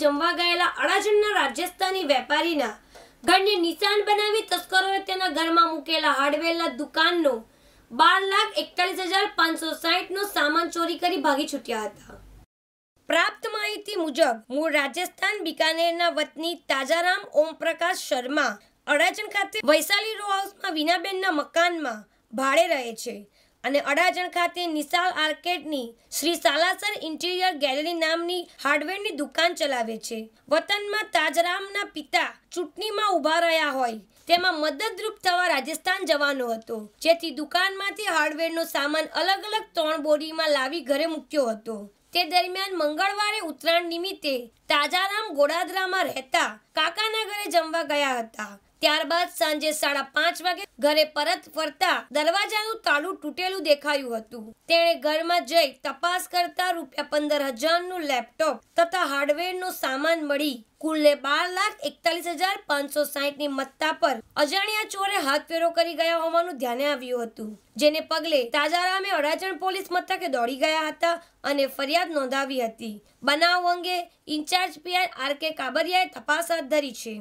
જમવા ગયેલા અડાજણના રાજસ્થાની વેપારીના ઘરને નિશાન બનાવી તસ્કરોએ તેના ઘરમાં મૂકેલા હાર્ડવેરના દુકાનનો બાર લાખ એકતાલીસ હજાર પાંચસો સાહીઠનો સામાન ચોરી કરી ભાગી છૂટ્યા હતા પ્રાપ્ત માહિતી મુજબ મૂળ રાજસ્થાન બિકાનેરના વતની તાજારામ ઓમપ્રકાશ શર્મા અડાજણ ખાતે વૈશાલી રો હાઉસમાં વિનાબેનના મકાનમાં ભાડે રહે છે અને અડાજણ ખાતે નિશાલ આર્કેડની શ્રી સાલાસર ઇન્ટિરિયર ગેલેરી નામની હાર્ડવેરની દુકાન ચલાવે છે વતનમાં તાજરામના પિતા ચૂંટણીમાં ઊભા રહ્યા હોય તેમાં મદદરૂપ થવા રાજસ્થાન જવાનો હતો જેથી દુકાનમાંથી હાર્ડવેરનો સામાન અલગ અલગ ત્રણ બોરીમાં લાવી ઘરે મૂક્યો હતો તે દરમિયાન મંગળવારે ઉત્તરાયણ નિમિત્તે તાજારામ ગોડાદરામાં રહેતા કાકાના ઘરે જમવા ગયા હતા ત્યારબાદ સાંજે સાડા પાંચ વાગે ઘરે પરત ફરતા દરવાજાનું તાળું તૂટેલું દેખાયું હતું તેણે ઘરમાં જઈ તપાસ કરતા રૂપિયા પંદર હજારનું લેપટોપ તથા હાર્ડવેરનો સામાન મળી કુલે બાર લાખ એકતાલીસ હજાર પાંચસો સાહીઠની મત્તા પર અજાણ્યા ચોરે હાથ ફેરો કરી ગયા હોવાનું ધ્યાને આવ્યું હતું જેને પગલે તાજારામે અડાજણ પોલીસ મથકે દોડી ગયા હતા અને ફરિયાદ નોંધાવી હતી બનાવ અંગે ઇન્ચાર્જ પીઆઈ આર કે કાબરિયાએ તપાસ હાથ ધરી છે